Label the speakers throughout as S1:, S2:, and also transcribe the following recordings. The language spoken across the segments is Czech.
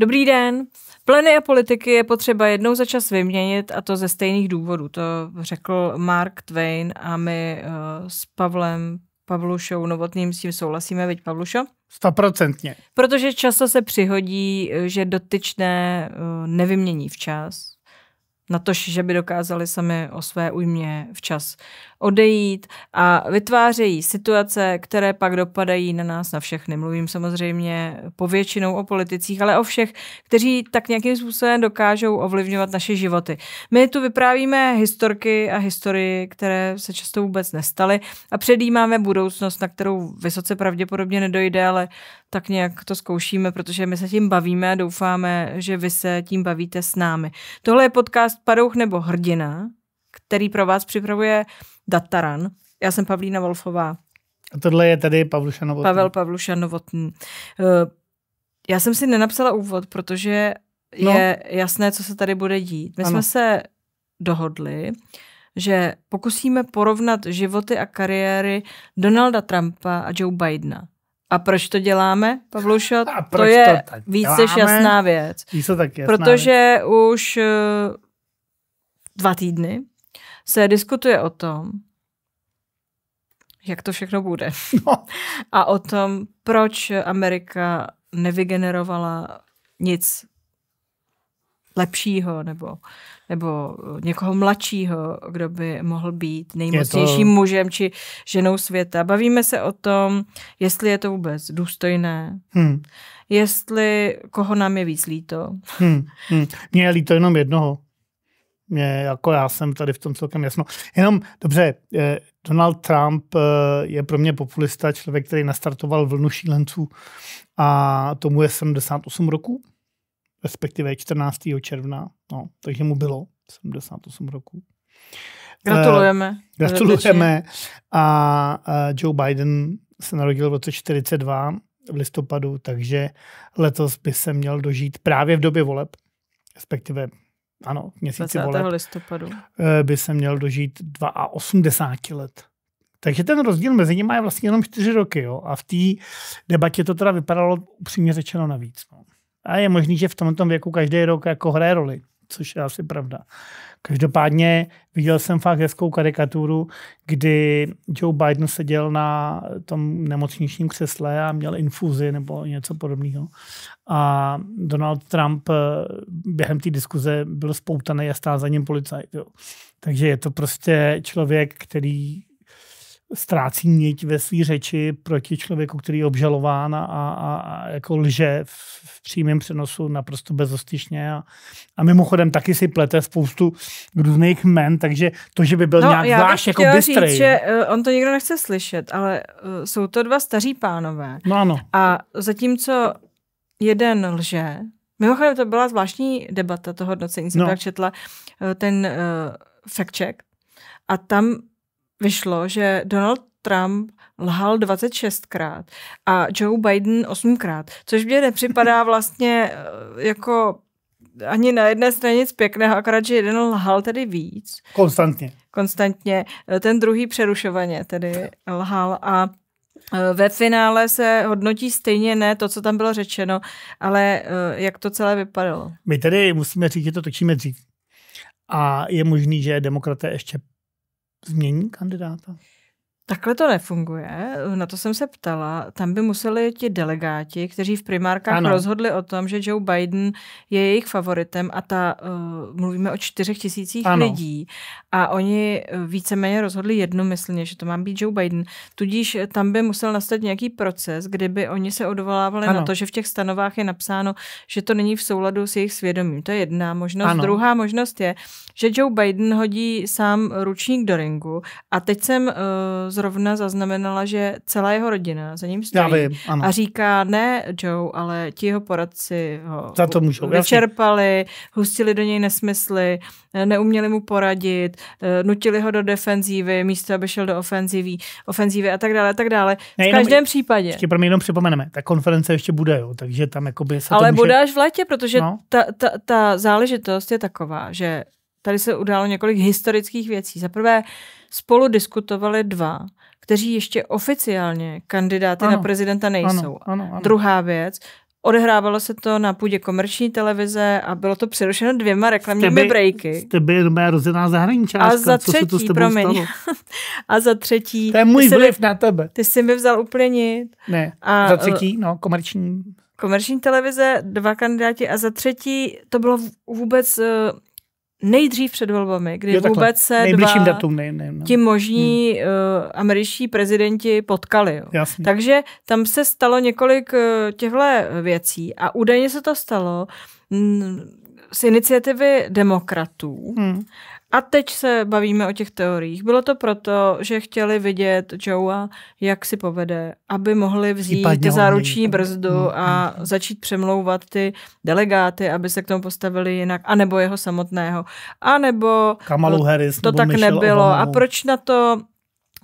S1: Dobrý den. Pleny a politiky je potřeba jednou za čas vyměnit a to ze stejných důvodů. To řekl Mark Twain a my uh, s Pavlem Pavlušou Novotným s tím souhlasíme, veď Pavlušo?
S2: Stoprocentně.
S1: Protože často se přihodí, eh, že dotyčné uh, nevymění včas. Na to, že by dokázali sami o své újmě včas odejít a vytvářejí situace, které pak dopadají na nás, na všechny. Mluvím samozřejmě povětšinou o politicích, ale o všech, kteří tak nějakým způsobem dokážou ovlivňovat naše životy. My tu vyprávíme historky a historii, které se často vůbec nestaly a předjímáme budoucnost, na kterou vysoce pravděpodobně nedojde, ale tak nějak to zkoušíme, protože my se tím bavíme a doufáme, že vy se tím bavíte s námi. Tohle je podcast Padouch nebo hrdina, který pro vás připravuje Dataran. Já jsem Pavlína Wolfová.
S2: A tohle je tady Pavluša Novotný. Pavel
S1: Pavluša Novotný. Eh, já jsem si nenapsala úvod, protože no. je jasné, co se tady bude dít. My ano. jsme se dohodli, že pokusíme porovnat životy a kariéry Donalda Trumpa a Joe Bidena. A proč to děláme, Pavlušo? A proč to je to víc než jasná věc. Víc tak jasná Protože věc. už eh, dva týdny se diskutuje o tom, jak to všechno bude. No. A o tom, proč Amerika nevygenerovala nic lepšího nebo, nebo někoho mladšího, kdo by mohl být nejmocnějším to... mužem či ženou světa. Bavíme se o tom, jestli je to vůbec důstojné, hmm. jestli koho nám je víc líto.
S2: Hmm. Hmm. Mně je líto jenom jednoho mě, jako já jsem tady v tom celkem jasno. Jenom, dobře, eh, Donald Trump eh, je pro mě populista, člověk, který nastartoval vlnu šílenců a tomu je 78 roku, respektive 14. června, no, takže mu bylo 78 roku. Eh, gratulujeme. Gratulujeme. A Joe Biden se narodil v roce 42 v listopadu, takže letos by se měl dožít právě v době voleb, respektive ano, v měsíci 20. voleb, listopadu. Eh, by se měl dožít 82 let. Takže ten rozdíl mezi nimi je vlastně jenom 4 roky. Jo? A v té debatě to teda vypadalo upřímně řečeno navíc. No. A je možný, že v tomto věku každý rok jako hraje roli což je asi pravda. Každopádně viděl jsem fakt hezkou karikaturu, kdy Joe Biden seděl na tom nemocničním křesle a měl infuzi nebo něco podobného. A Donald Trump eh, během té diskuze byl spoutaný a stál za ním policajt. Jo. Takže je to prostě člověk, který ztrácí niť ve své řeči proti člověku, který je obžalován a, a, a jako lže v, v přímém přenosu naprosto bezostyšně. A, a mimochodem taky si plete spoustu různých men, takže to, že by byl no, nějak zvlášť jako bystrý. Říct, že
S1: uh, on to nikdo nechce slyšet, ale uh, jsou to dva staří pánové. No ano. A zatímco jeden lže, mimochodem to byla zvláštní debata toho hodnocení, jsem no. tak četla, uh, ten uh, fact check, a tam vyšlo, že Donald Trump lhal 26krát a Joe Biden 8krát, což mě nepřipadá vlastně eh, jako ani na jedné straně nic pěkného, akorát, že jeden lhal tedy víc. Konstantně. Konstantně. Ten druhý přerušovaně tedy lhal a eh, ve finále se hodnotí stejně ne to, co tam bylo řečeno, ale eh, jak to celé vypadalo.
S2: My tedy musíme říct, že to točíme dřív. A je možný, že demokraté ještě změní kandidáta?
S1: Takhle to nefunguje, na to jsem se ptala. Tam by museli ti delegáti, kteří v primárkách ano. rozhodli o tom, že Joe Biden je jejich favoritem a ta, uh, mluvíme o čtyřech tisících ano. lidí a oni eh, víceméně rozhodli jednomyslně, že to má být Joe Biden. Tudíž eh, tam by musel nastat nějaký proces, kdyby oni se odvolávali ano. na to, že v těch stanovách je napsáno, že to není v souladu s jejich svědomím. To je jedna možnost. Ano. Druhá možnost je, že Joe Biden hodí sám ručník do ringu a teď jsem uh, zrovna zaznamenala, že celá jeho rodina za ním stojí. Já vím, ano. A říká, ne Joe, ale ti jeho poradci ho za to můžou, vyčerpali, jasný. hustili do něj nesmysly, eh, neuměli mu poradit, eh, nutili ho do defenzívy, místo, aby šel do ofenzívy, ofenzívy a tak dále, a tak dále. Ne, v každém případě. Ještě
S2: pro mě jenom připomeneme, ta konference ještě bude, jo, takže tam jakoby se Ale to může... bude až v létě, protože no.
S1: ta, ta, ta záležitost je taková, že Tady se událo několik historických věcí. Za prvé spolu diskutovali dva, kteří ještě oficiálně kandidáty ano, na prezidenta nejsou. Ano, ano, ano. Druhá věc, Odehrávalo se to na půdě komerční televize a bylo to přerušeno dvěma reklamními tebe, breaky. Z
S2: tebe je dobrá rozená zahraničářka. A za třetí, co se to s tebou promiň. Stalo?
S1: a za třetí... To je můj vliv mi, na tebe. Ty jsi mi vzal úplně nic. Ne, a za třetí,
S2: no, komerční...
S1: Komerční televize, dva kandidáti a za třetí to bylo vůbec eh, nejdřív před volbami, kdy jo, vůbec se Nejbližším dva datum, ne, ne, ne. ti no. možní hmm. uh, američtí prezidenti potkali. Jo. Takže tam se stalo několik uh, eh, těchto věcí a údajně se to stalo m, z iniciativy demokratů. Hmm a teď se bavíme o těch teoriích. Bylo to proto, že chtěli vidět Joea, jak si povede, aby mohli vzít ty záruční brzdu hmm. a mm, mm. začít přemlouvat ty delegáty, aby se k tomu postavili jinak, anebo jeho samotného. A nebo Kamalu Harris, to nebo tak Michelle nebylo. Obama. A proč na to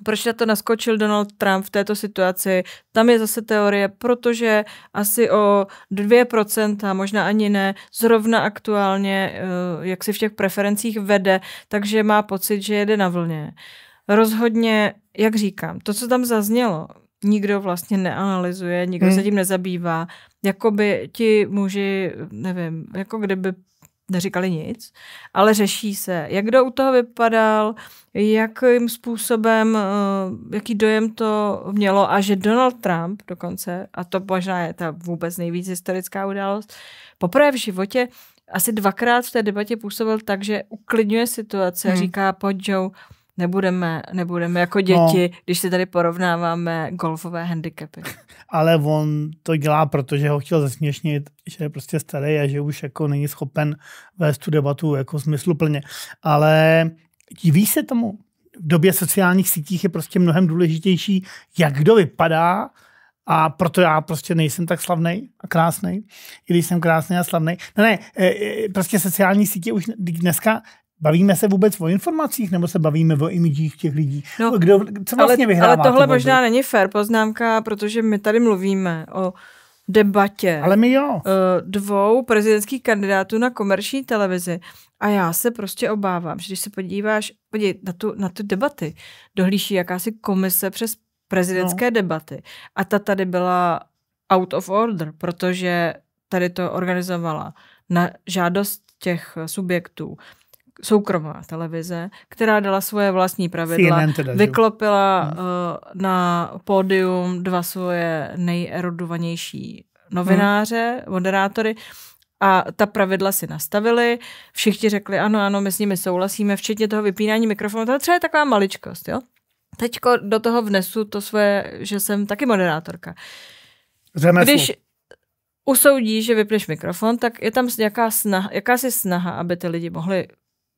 S1: proč na to naskočil Donald Trump v této situaci. Tam je zase teorie, protože asi o 2%, možná ani ne, zrovna aktuálně, eh, jak si v těch preferencích vede, takže má pocit, že jede na vlně. Rozhodně, jak říkám, to, co tam zaznělo, nikdo vlastně neanalyzuje, nikdo hmm. se tím nezabývá. Jakoby ti muži, nevím, jako kdyby neříkali nic, ale řeší se, jak kdo u toho vypadal, jakým způsobem, eh, jaký dojem to mělo a že Donald Trump dokonce, a to možná je ta vůbec nejvíc historická událost, poprvé v životě asi dvakrát v té debatě působil tak, že uklidňuje situace, hmm. říká pojď Joe, Nebudeme, nebudeme jako no. děti, no, když si tady porovnáváme golfové handicapy.
S2: Ale on to dělá, protože ho chtěl zesměšnit, že je prostě starý a že už jako není schopen vést tu debatu jako smysluplně. Ale diví se tomu. V době sociálních sítích je prostě mnohem důležitější, jak kdo vypadá, a proto já prostě nejsem tak slavný a krásný, i když jsem krásný a slavný. No ne, ne, e, prostě sociální sítě už dneska Bavíme se vůbec o informacích, nebo se bavíme o imidžích těch lidí? No, Kdo, co vlastně ale, vyhrává? Ale tohle možná
S1: není fair poznámka, protože my tady mluvíme o debatě ale my jo. Eh, dvou prezidentských kandidátů na komerční televizi. A já se prostě obávám, že když se podíváš podívej, na, tu, na tu debaty, dohlíší jakási komise přes prezidentské no. debaty. A ta tady byla out of order, protože tady to organizovala na žádost těch subjektů soukromá televize, která dala svoje vlastní pravidla, teda, vyklopila hmm. uh, na pódium dva svoje nejerodovanější novináře, hmm. moderátory a ta pravidla si nastavili, všichni řekli ano, ano, my s nimi souhlasíme, včetně toho vypínání mikrofonu, to je třeba taková maličkost, jo. Teďko do toho vnesu to svoje, že jsem taky moderátorka. Řemeslu. Když usoudí, že vypneš mikrofon, tak je tam jaká snaha, jakási snaha, aby ty lidi mohli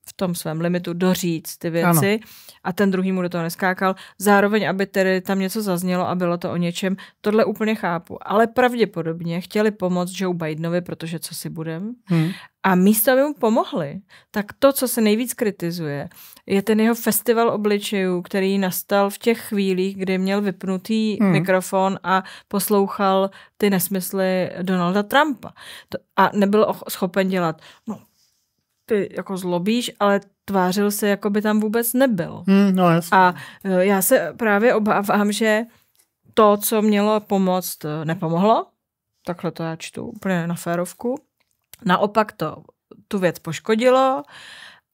S1: v tom svém limitu doříct ty věci ano. a ten druhý mu do toho neskákal. Zároveň, aby tedy tam něco zaznělo a bylo to o něčem, tohle úplně chápu. Ale pravděpodobně chtěli pomoct Joe Bidenovi, protože co si budem. Hmm. A místo, aby mu pomohli, tak to, co se nejvíc kritizuje, je ten jeho festival obličejů, který nastal v těch chvílích, kdy měl vypnutý hmm. mikrofon a poslouchal ty nesmysly Donalda Trumpa. To, a nebyl schopen dělat, no ty jako zlobíš, ale tvářil se, jako by tam vůbec nebyl. Hmm, no jasný. A e, já se právě obávám, že to, co mělo pomoct, e, nepomohlo. Takhle to já čtu úplně na férovku. Naopak to tu věc poškodilo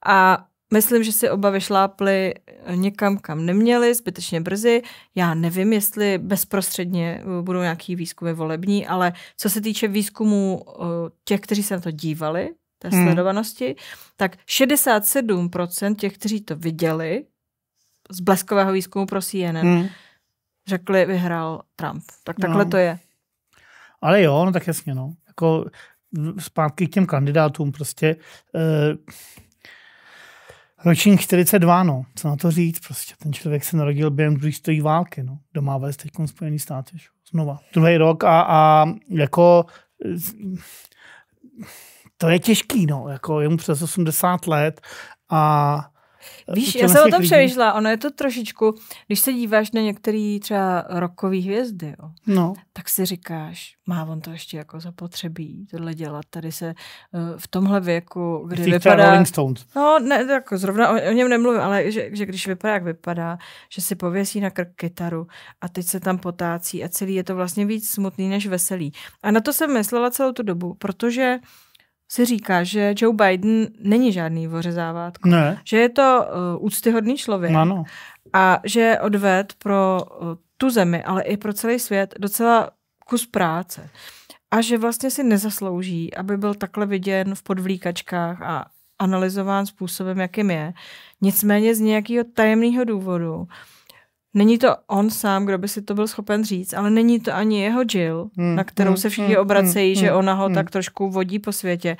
S1: a myslím, že si oba vyšlápli e, někam, kam neměli, zbytečně brzy. Já nevím, jestli bezprostředně budou nějaký výzkumy volební, ale co se týče výzkumu těch, kteří se na to dívali, té hmm. sledovanosti, tak 67% těch, kteří to viděli, z bleskového výzkumu pro CNN, hmm. řekli, vyhrál Trump. Tak no. takhle no. to je.
S2: Ale jo, no tak jasně, no. Jako zpátky k těm kandidátům prostě. Eh, ročník 42, no. Co na to říct prostě. Ten člověk se narodil během druhé stojí války, no. Kdo má vést teď Spojený státy, znova. Druhý rok a, a jako eh, to je těžký, no, jako je mu přes 80 let a Víš, já jsem o tom přemýšlela,
S1: ono je to trošičku, když se díváš na některé třeba rokové hvězdy, jo, no. tak si říkáš, má on to ještě jako zapotřebí tohle dělat, tady se uh, v tomhle věku, kdy Jsi vypadá... Rolling Stones. No, ne, jako zrovna o, o něm nemluvím, ale že, že když vypadá, jak vypadá, že si pověsí na krk kytaru a teď se tam potácí a celý je to vlastně víc smutný než veselý. A na to jsem myslela celou tu dobu, protože uh, se říká, že Joe Biden není žádný vořezávátko. Ne. Že je to uh, úctyhodný člověk. Ano. A že odved pro uh, tu zemi, ale i pro celý svět docela kus práce. A že vlastně si nezaslouží, aby byl takhle viděn v podvlíkačkách a analyzován způsobem, jakým je. Nicméně z nějakého tajemného důvodu Není to on sám, kdo by si to byl schopen říct, ale není to ani jeho Jill, hmm, na kterou hmm, se všichni hmm, hmm obracejí, hmm, že hmm, ona ho hmm. tak trošku vodí po světě.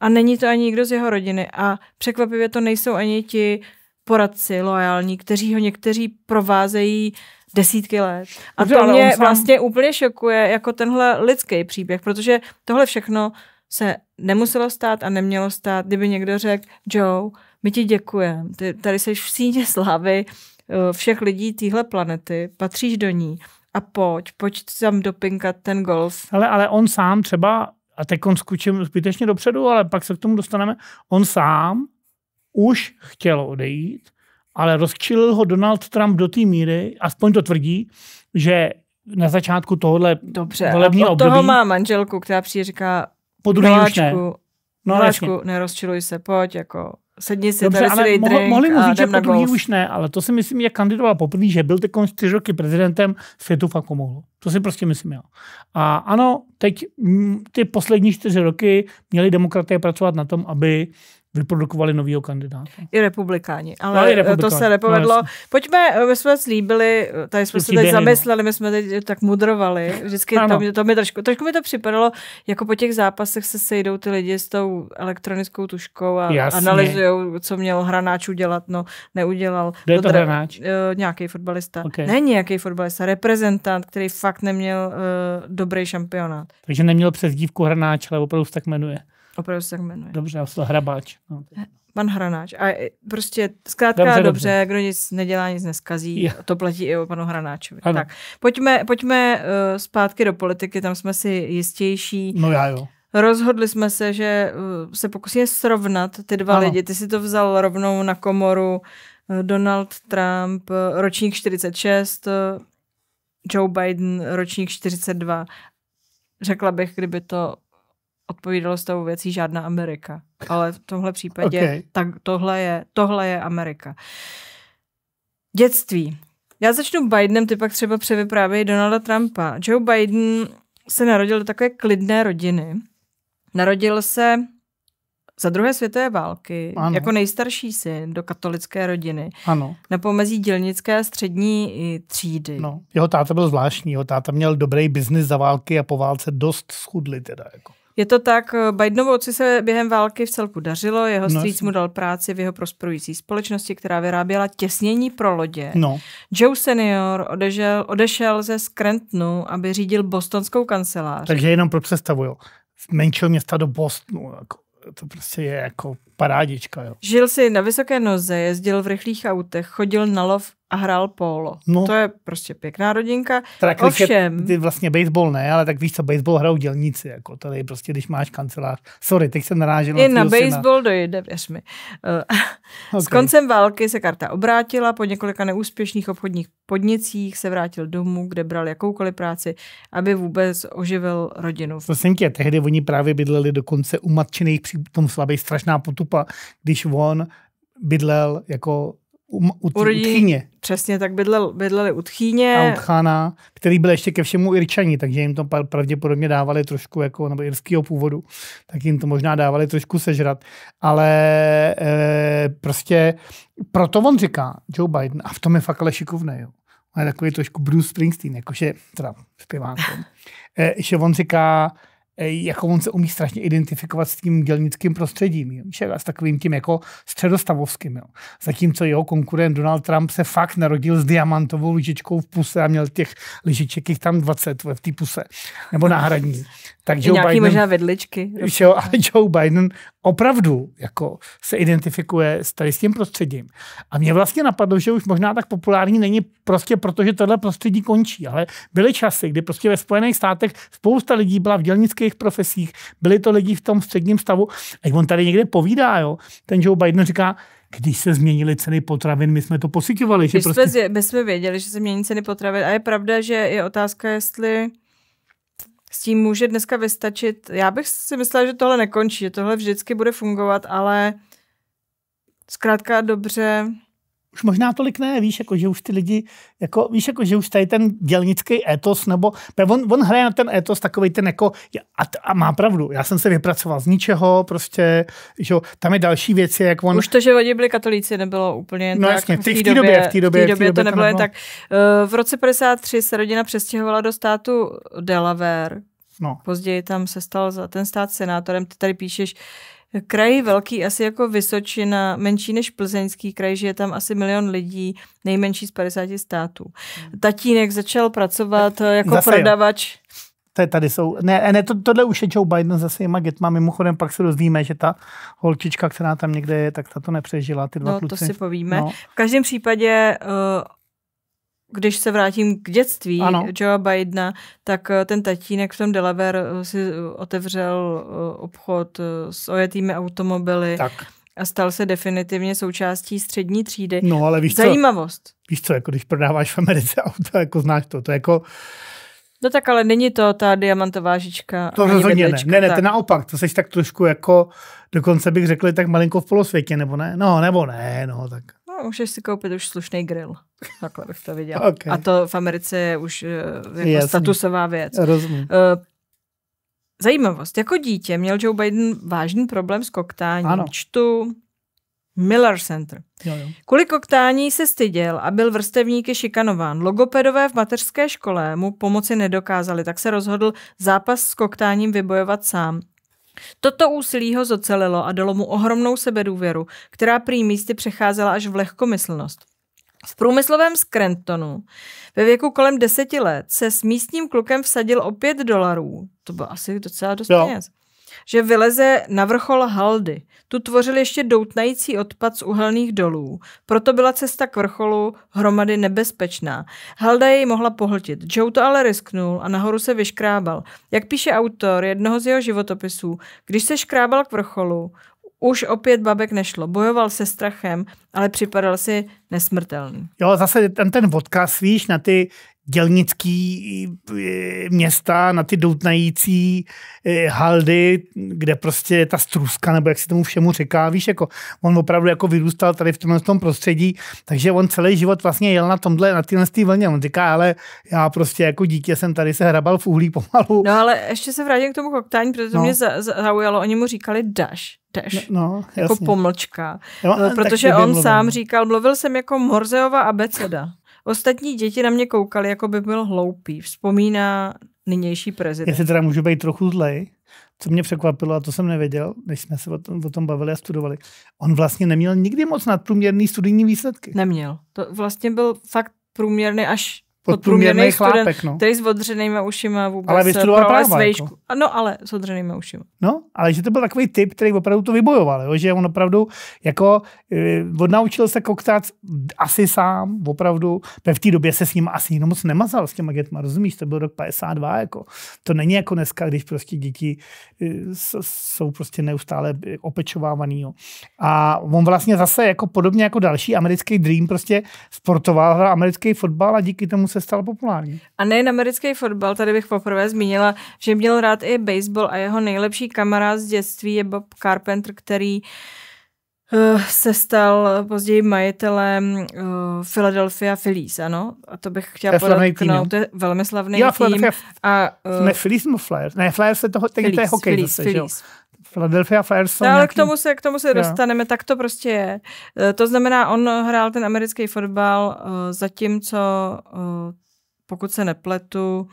S1: A není to ani nikdo z jeho rodiny. A překvapivě to nejsou ani ti poradci loajální, kteří ho někteří provázejí desítky let. A to mě sám... vlastně úplně šokuje jako tenhle lidský příběh, protože tohle všechno se nemuselo stát a nemělo stát, kdyby někdo řekl, Joe, my ti děkujeme, ty tady jsi v síně slavy, Eh, všech lidí téhle planety, patříš do
S2: ní a pojď, pojď tam dopinkat ten golf. Ale, ale on sám třeba, a teď skučím zbytečně dopředu, ale pak se k tomu dostaneme, on sám už chtěl odejít, ale rozčilil ho Donald Trump do té míry, aspoň to tvrdí, že na začátku tohohle Dobře, volebního období... Dobře, toho má
S1: manželku, která přijde říká,
S2: po druhý už ne. No, Vláčku,
S1: nerozčiluj se, pojď, jako Sedni si, Dobře, ale si mohli mu říct, že po druhý už
S2: ne, ale to si myslím, jak kandidoval poprvé, že byl teď čtyři roky prezidentem, světu fakt pomohlo. To si prostě myslím jo. A ano, teď mm, ty poslední čtyři roky měli demokraté pracovat na tom, aby vyprodukovali nového kandidáta. I
S1: republikáni, ale no, i republikáni. to se no, nepovedlo. No, Pojďme, eh, my jsme slíbili, eh, tady jsme se teď zamysleli, my jsme teď eh, tak mudrovali, vždycky to, to mi trošku, trošku mi to připadalo, jako po těch zápasech se sejdou ty lidi s tou elektronickou tuškou a analyzují, co měl hranáč udělat, no neudělal. Kdo je no to hráč? nějaký fotbalista. Okay. Ne nějaký fotbalista, reprezentant, který fakt neměl uh, dobrý šampionát.
S2: Takže neměl dívku hráč, ale opravdu se tak jmenuje.
S1: Opravdu se tak jmenuje.
S2: Dobře, já jsem Hrabáč. No.
S1: Pan Hranáč. A prostě zkrátka dobře, dobře, dobře, kdo nic nedělá, nic neskazí. Je. To platí i o panu Hranáčovi. Ano. Tak, pojďme, pojďme uh, zpátky do politiky, tam jsme si jistější. No já jo. Rozhodli jsme se, že uh, se pokusíme srovnat ty dva ano. lidi. Ty si to vzal rovnou na komoru. Uh, Donald Trump, uh, ročník 46, Joe Biden, ročník 42. Řekla bych, kdyby to odpovídalo s tou věcí žádná Amerika. Ale v tomhle případě okay. tak tohle je, tohle je Amerika. Dětství. Já začnu Bidenem, ty pak třeba převyprávěj Donalda Trumpa. Joe Biden se narodil do takové klidné rodiny. Narodil se za druhé světové války ano. jako nejstarší syn do katolické rodiny. Ano. Na pomezí dělnické a střední třídy. No,
S2: jeho táta byl zvláštní, jeho táta měl dobrý biznis za války a po válce dost schudli teda jako.
S1: Je to tak, eh, Bidenovu otci se během války v celku dařilo, jeho no, strýc mu dal práci v jeho prosperující společnosti, která vyráběla těsnění pro lodě. No. Joe senior odešel, odešel ze Scrantonu, aby řídil bostonskou kancelář.
S2: Takže jenom pro představu, jo. Z menšího města do Bostonu, jako, to prostě je jako parádička. Jo.
S1: Žil si na vysoké noze, jezdil v rychlých autech, chodil na lov a hrál polo. No. To je prostě pěkná rodinka. Teda Ovšem... Ty
S2: vlastně baseball ne, ale tak víš co, baseball hrajou dělníci. Jako tady prostě, když máš kancelář. Sorry, teď jsem narážil. I na, na baseball
S1: syna. dojde, věř mi. Eh, okay. S koncem války se karta obrátila, po několika neúspěšných obchodních podnicích se vrátil domů, kde bral jakoukoliv práci, aby vůbec oživil rodinu. Prosím
S2: tě, tehdy oni právě bydleli dokonce u matčiných při tom slabý strašná potu Štupa, když on bydlel jako u, u, u tchýně.
S1: Přesně, tak bydlel, bydleli u tchýně. A u
S2: tchána, který byl ještě ke všemu irčani, takže jim to pravděpodobně dávali trošku, jako, nebo irského původu, tak jim to možná dávali trošku sežrat. Ale e, prostě proto on říká, Joe Biden, a v tom je fakt ale šikovné, jo. On je takový trošku Bruce Springsteen, jakože, teda zpěvák, e, eh, že on říká, E, jako on se umí strašně identifikovat s tím dělnickým prostředím, jo, jako s takovým tím jako středostavovským. Jo. Zatímco jeho konkurent Donald Trump se fakt narodil s diamantovou lyžičkou v puse a měl těch lyžiček jich tam 20 v té puse, nebo náhradní tak Joe nějaký Biden, možná vedličky. Jo, ale Joe Biden opravdu jako se identifikuje s tady s tím prostředím. A mě vlastně napadlo, že už možná tak populární není prostě proto, že tohle prostředí končí, ale byly časy, kdy prostě ve Spojených státech spousta lidí byla v dělnických profesích, byli to lidi v tom středním stavu. A on tady někde povídá, jo, ten Joe Biden říká, když se změnily ceny potravin, my jsme to posyťovali. my, prostě...
S1: my jsme věděli, že se mění ceny potravin a je pravda, že je otázka, jestli s tím může dneska vystačit. Já bych si myslela, že tohle nekončí, že tohle vždycky bude fungovat, ale zkrátka
S2: dobře už možná tolik ne, víš, jako, že už ty lidi, jako, víš, jako, že už tady ten dělnický etos, nebo on, on hraje na ten etos takový ten jako, a, a, má pravdu, já jsem se vypracoval z ničeho, prostě, že tam je další věci, jak on... Už
S1: to, že oni byli katolíci, nebylo úplně no, tak jasně, v té době, době, v té době, v době, době to nebylo, nebylo tak. Eh, v roce 53 se rodina přestěhovala do státu Delaware, No. Později tam se stal za ten stát senátorem. Ty tady píšeš, kraj velký, asi jako Vysočina, menší než plzeňský kraj, že je tam asi milion lidí, nejmenší z 50 států. Hmm. Tatínek začal pracovat jako Zase prodavač. Jo.
S2: To je, tady jsou, ne, ne to, tohle už je Joe Biden zase jima getma, mimochodem pak se dozvíme, že ta holčička, která tam někde je, tak ta to nepřežila, ty dva no, kluci. to si povíme. No.
S1: V každém případě uh, když se vrátím k dětství ano. Joea Bidena, tak eh, ten tatínek v tom Delaware eh, si eh, otevřel obchod s ojetými automobily. Tak a stal se definitivně součástí střední třídy. No, ale víš Zajímavost.
S2: Co, víš co, jako když prodáváš v Americe auto, jako znáš to, to jako...
S1: No tak ale není to ta diamantová žička. To rozhodně ne. Ne, ne, to
S2: naopak, to seš tak trošku jako, dokonce bych řekl, tak malinko v polosvětě, nebo ne? No, nebo ne, no, tak
S1: můžeš si koupit už slušný grill. Takhle bych to viděla. Okay. A to v Americe je už eh, jako Jasný. statusová věc. Rozumím. Uh, zajímavost. Jako dítě měl Joe Biden vážný problém s koktáním. Ano. Čtu Miller Center. Jo, jo. Kvůli koktání se styděl a byl vrstevníky šikanován. Logopedové v mateřské škole mu pomoci nedokázali, tak se rozhodl zápas s koktáním vybojovat sám. Toto úsilí ho zocelilo a dalo mu ohromnou sebedůvěru, která prý místy přecházela až v lehkomyslnost. V průmyslovém Scrantonu ve věku kolem deseti let se s místním klukem vsadil o pět dolarů. To bylo asi docela dost jo. peněz že vyleze na vrchol haldy. Tu tvořil ještě doutnající odpad z uhelných dolů, proto byla cesta k vrcholu hromady nebezpečná. Halda jej mohla pohltit. Joe to ale risknul a nahoru se vyškrábal. Jak píše autor jednoho z jeho životopisů, když se škrábal k vrcholu, už opět babek nešlo. Bojoval se strachem, ale
S2: připadal si nesmrtelný. Jo, zase ten, ten vodka víš, na ty dělnický eh, města, na ty doutnající eh, haldy, kde prostě ta struska, nebo jak se tomu všemu říká, víš, jako on opravdu jako vyrůstal tady v tomhle tom prostředí, takže on celý život vlastně jel na tomhle, na téhle vlně. On říká, ale já prostě jako dítě jsem tady se hrabal v uhlí pomalu.
S1: No ale ještě se vrátím k tomu koktání, protože no. mě zaujalo, oni mu říkali daš daš. No,
S2: no, jako jasně.
S1: pomlčka. Jo, no, protože on mluvil. sám říkal, mluvil jsem jako Morzeova abeceda. Ostatní děti na mě koukaly, jako by byl hloupý, vzpomíná nynější prezident. Jestli teda
S2: můžu být trochu zlej, co mě překvapilo, a to jsem nevěděl, než jsme se o tom, o tom bavili a studovali, on vlastně neměl nikdy moc nadprůměrný studijní výsledky. Neměl.
S1: To vlastně byl fakt průměrný až podprůměrný chlápek, student, no. který s odřenýma ušima vůbec ale vystudoval práva, jako. No, ale s odřenýma ušima.
S2: No, ale že to byl takový typ, který opravdu to vybojoval, jo? že on opravdu jako eh, odnaučil se koktat asi sám, opravdu, ve v té době se s ním asi jenom moc nemazal s těma getma, rozumíš, to byl rok 52, jako. To není jako dneska, když prostě děti eh, jsou prostě neustále eh, opečovávaný, jo. A on vlastně zase jako podobně jako další americký dream prostě sportoval, hrál americký fotbal a díky tomu se stal populární.
S1: A nejen americký fotbal, tady bych poprvé zmínila, že měl rád i baseball a jeho nejlepší kamarád z dětství je Bob Carpenter, který eh, se stal později majitelem uh, Philadelphia Phillies, ano? A to bych chtěla podotknout. No. To je velmi slavný jo, tým. A, uh, ne,
S2: Phillies nebo Flyers? Ne, Flyers je toho, ten, Phillies, to je hokej Phillies, zase, Phillies. Jo? Philadelphia Flyers no, ale nějaký... k tomu se, k tomu se dostaneme,
S1: tak to prostě je. Eh, to znamená, on hrál ten americký fotbal, eh, zatímco, eh, pokud se nepletu,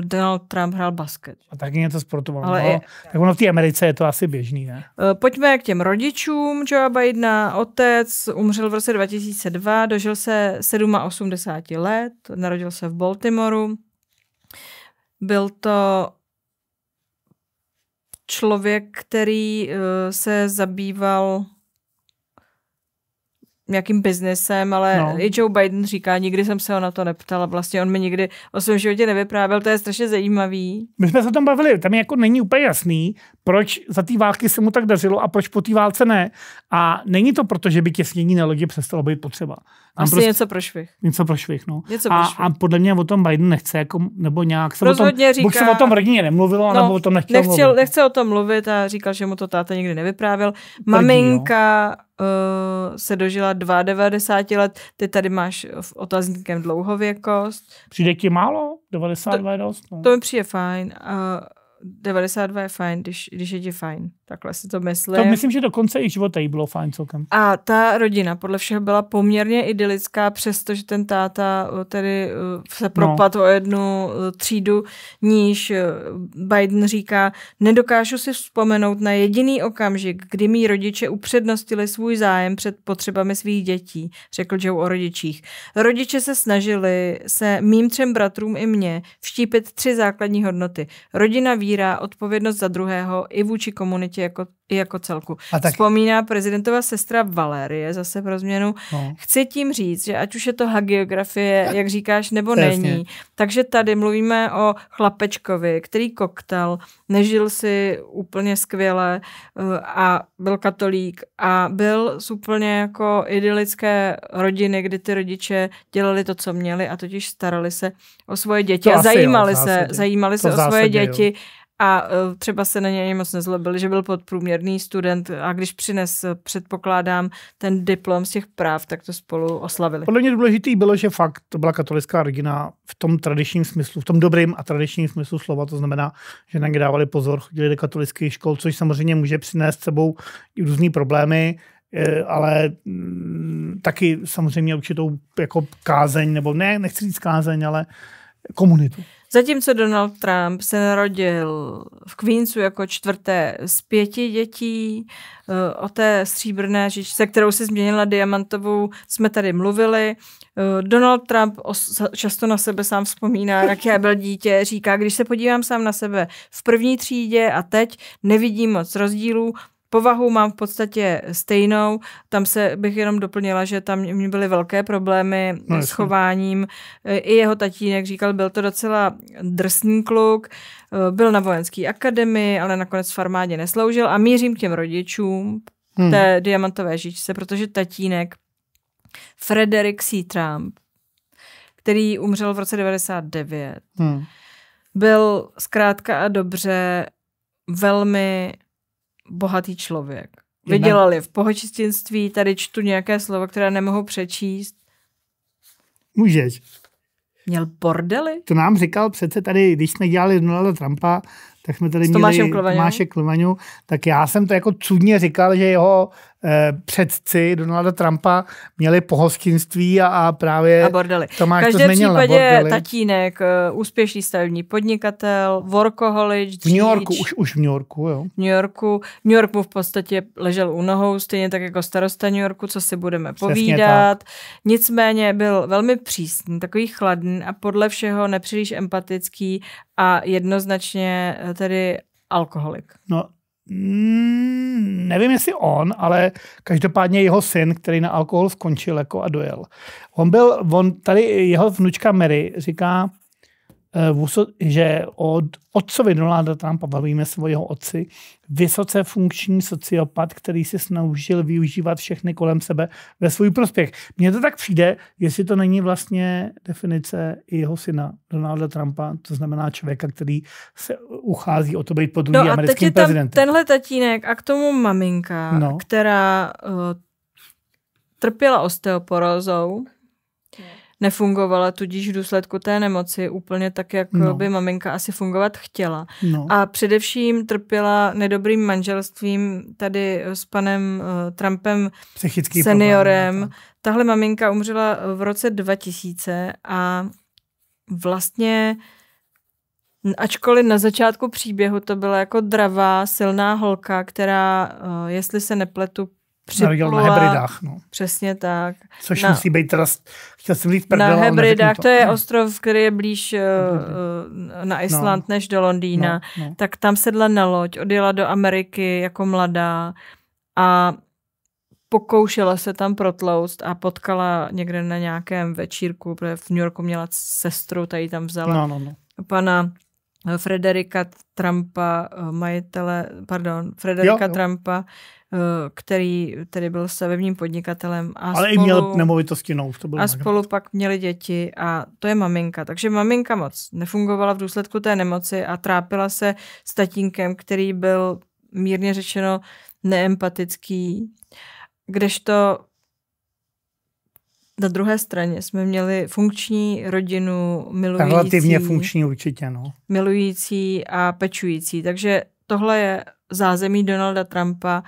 S1: Donald Trump hrál basket. A taky něco sportoval. Ale no. je...
S2: Tak ono v té Americe je to asi běžný, ne?
S1: Pojďme k těm rodičům Joe Bidena. Otec umřel v roce 2002, dožil se 87 let, narodil se v Baltimoru. Byl to člověk, který eh, se zabýval nějakým biznesem, ale no. i Joe Biden říká, nikdy jsem se ho na to a vlastně on mi nikdy o svém životě nevyprávěl, to je strašně zajímavý.
S2: My jsme se o tom bavili, tam je jako není úplně jasný, proč za té války se mu tak dařilo a proč po té válce ne. A není to proto, že by těsnění na lodi přestalo být potřeba. Tam Asi prostě, něco pro švih. Něco pro švih, no. Něco A, a, podle mě o tom Biden nechce, jako, nebo nějak se Rozhodně o tom, říká, se o tom rodině nemluvilo, no, nebo o tom nechtěl nechce, mluvit.
S1: Nechce o tom mluvit a říkal, že mu to táta nikdy nevyprávěl. No. Maminka Eh, se dožila 92 let, ty tady máš v otazníkem dlouhověkost.
S2: Přijde ti málo? 92 to, je dost? No. To
S1: mi přijde fajn. Uh, 92 je fajn, když, když je ti fajn. Takhle si to myslím. To myslím,
S2: že dokonce i života jí bylo fajn celkem.
S1: A ta rodina podle všeho byla poměrně idylická, přestože ten táta eh, tedy eh, se propadl no. o jednu eh, třídu, níž Biden říká, nedokážu si vzpomenout na jediný okamžik, kdy mý rodiče upřednostili svůj zájem před potřebami svých dětí, řekl Joe o rodičích. Rodiče se snažili se mým třem bratrům i mně vštípit tři základní hodnoty. Rodina, přebírá odpovědnost za druhého i vůči komunitě jako i jako celku. A tak... Vzpomíná prezidentova sestra Valérie, zase pro změnu. No. Chci tím říct, že ať už je to hagiografie, jak říkáš, nebo Jasně. není. Takže tady mluvíme o chlapečkovi, který koktel nežil si úplně skvěle eh, a byl katolík a byl z úplně jako idylické rodiny, kdy ty rodiče dělali to, co měli a totiž starali se o svoje děti to a zajímali jo, se, zajímali to se o svoje děti jo a e, třeba se na něj moc nezlobili, že byl podprůměrný student a když přines, e, předpokládám, ten diplom z těch práv, tak to spolu oslavili. Podle
S2: mě důležitý bylo, že fakt to byla katolická rodina v tom tradičním smyslu, v tom dobrým a tradičním smyslu slova, to znamená, že na ně dávali pozor, chodili do katolických škol, což samozřejmě může přinést sebou různé problémy, e, ale mm, taky samozřejmě určitou jako kázeň, nebo ne, nechci říct kázeň, ale komunitu.
S1: Zatímco Donald Trump se narodil v Queensu jako čtvrté z pěti dětí, eh, o té stříbrné se kterou si změnila diamantovou, jsme tady mluvili. Eh, Donald Trump často na sebe sám vzpomíná, jak já byl dítě, říká, když se podívám sám na sebe v první třídě a teď nevidím moc rozdílů, Povahu mám v podstatě stejnou, tam se bych jenom doplnila, že tam mě byly velké problémy no, s chováním. I jeho tatínek říkal, byl to docela drsný kluk, eh, byl na vojenské akademii, ale nakonec v armádě nesloužil a mířím k těm rodičům, hmm. té diamantové žičce, protože tatínek Frederick C. Trump, který umřel v roce 99, hmm. byl zkrátka a dobře velmi bohatý člověk. Vydělali v pohočistinství, tady čtu nějaké slova, které nemohu přečíst. Můžeš. Měl bordely?
S2: To nám říkal přece tady, když jsme dělali Donalda Trumpa, tak jsme tady měli Tomáše Klvaňu. tak já jsem to jako cudně říkal, že jeho Eh, předci Donalda Trumpa měli pohostinství a, a právě a bordely. Tomáš v to změnil na bordely.
S1: tatínek, eh, úspěšný stavební podnikatel, workaholic, dříč, V New Yorku, už, už v
S2: New Yorku, jo. V
S1: New Yorku. New York mu v podstatě ležel u nohou, stejně tak jako starosta New Yorku, co si budeme povídat. Nicméně byl velmi přísný, takový chladný a podle všeho nepříliš empatický a jednoznačně eh, tedy alkoholik. No
S2: Mm, nevím, jestli on, ale každopádně jeho syn, který na alkohol skončil jako a dojel. On byl, on, tady jeho vnučka Mary říká, Eh, že od otcovi Donalda Trumpa, bavíme se o jeho otci, vysoce funkční sociopat, který se snažil využívat všechny kolem sebe ve svůj prospěch. Mně to tak přijde, jestli to není vlastně definice jeho syna Donalda Trumpa, to znamená člověka, který se uchází o to být po druhý no americkým prezidentem. tam
S1: tenhle tatínek a k tomu maminka, no. která uh, trpěla osteoporózou nefungovala, tudíž v důsledku té nemoci úplně tak, jak no. by maminka asi fungovat chtěla. No. A především trpěla nedobrým manželstvím tady s panem uh, Trumpem Psychický seniorem. Problém, no, Tahle maminka umřela v roce 2000 a vlastně Ačkoliv na začátku příběhu to byla jako dravá, silná holka, která, eh, jestli se nepletu, Připlula, na hebridách. No. Přesně tak. Což na, musí být teda,
S2: chtěl jsem říct prdela, Na hebridách, to. to je
S1: ostrov, který je blíž uh, na eh, no. Island no. než do Londýna. No. No. Tak tam sedla na loď, odjela do Ameriky jako mladá a pokoušela se tam protlouct a potkala někde na nějakém večírku, protože v New Yorku měla sestru, tady tam vzala no, no, no. pana Frederika Trumpa, eh, majitele, pardon, Frederika jo, jo. Trumpa, eh, který tedy byl stavebním podnikatelem. A Ale spolu, i měl nemovitosti, no, to bylo A spolu nemovitost. pak měli děti a to je maminka. Takže maminka moc nefungovala v důsledku té nemoci a trápila se s tatínkem, který byl mírně řečeno neempatický, kdežto na druhé straně jsme měli funkční rodinu, milující. Relativně funkční určitě, no. Milující a pečující. Takže tohle je zázemí Donalda Trumpa,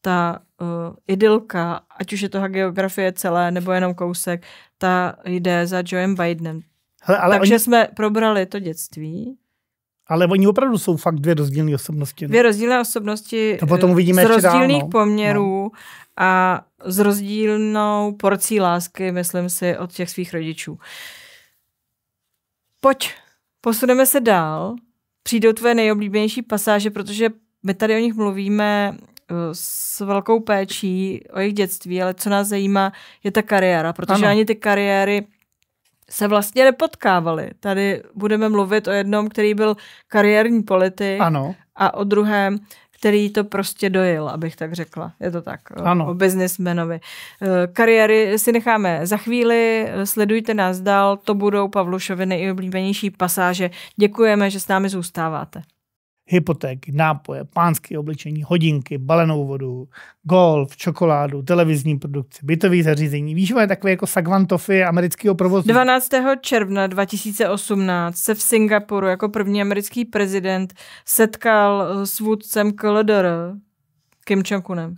S1: ta uh, idylka, ať už je to geografie celé, nebo jenom kousek, ta jde za Joem Bidenem. Hele, ale Takže oni... jsme probrali to dětství,
S2: ale oni opravdu jsou fakt dvě rozdílné osobnosti. Ne? No. Dvě
S1: rozdílné osobnosti to potom eh, uvidíme z rozdílných dál, no. poměrů no. a s rozdílnou porcí lásky, myslím si, od těch svých rodičů. Pojď, posuneme se dál. Přijdou tvoje nejoblíbenější pasáže, protože my tady o nich mluvíme eh, s velkou péčí o jejich dětství, ale co nás zajímá, je ta kariéra, protože ano. ani ty kariéry se vlastně nepotkávali. Tady budeme mluvit o jednom, který byl kariérní politik ano. a o druhém, který to prostě dojil, abych tak řekla. Je to tak, eh, ano. o biznismenovi. Eh, kariéry si necháme za chvíli, eh, sledujte nás dál, to budou Pavlušovi nejoblíbenější pasáže. Děkujeme, že s námi zůstáváte
S2: hypotéky, nápoje, pánské oblečení, hodinky, balenou vodu, golf, čokoládu, televizní produkci, bytové zařízení. Víš, je takové jako sagvantofy amerického provozu.
S1: 12. června 2018 se v Singapuru jako první americký prezident setkal eh, s vůdcem KLDR,
S2: Kim Jong-unem.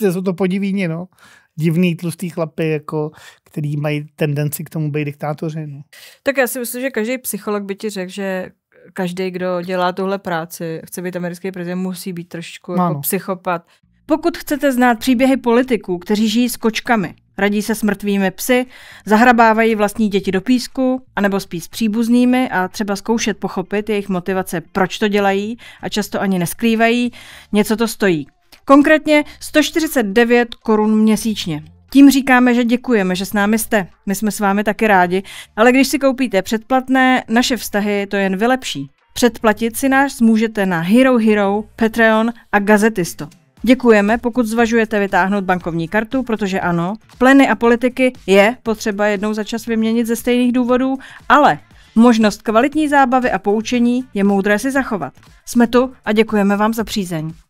S2: Jsou to podivíni, no divný tlustý chlapy, jako, který mají tendenci k tomu být diktátoři. No.
S1: Tak já si myslím, že každý psycholog by ti řekl, že každý, kdo dělá tuhle práci, chce být americký prezident, musí být trošku jako psychopat. Pokud chcete znát příběhy politiků, kteří žijí s kočkami, radí se s mrtvými psy, zahrabávají vlastní děti do písku, anebo spí s příbuznými a třeba zkoušet pochopit jejich motivace, proč to dělají a často ani neskrývají, něco to stojí. Konkrétně 149 korun měsíčně. Tím říkáme, že děkujeme, že s námi jste. My jsme s vámi taky rádi, ale když si koupíte předplatné, naše vztahy to jen vylepší. Předplatit si nás můžete na Hero Hero, Patreon a Gazetisto. Děkujeme, pokud zvažujete vytáhnout bankovní kartu, protože ano, pleny a politiky je potřeba jednou za čas vyměnit ze stejných důvodů, ale možnost kvalitní zábavy a poučení je moudré si zachovat. Jsme tu a děkujeme vám za přízeň.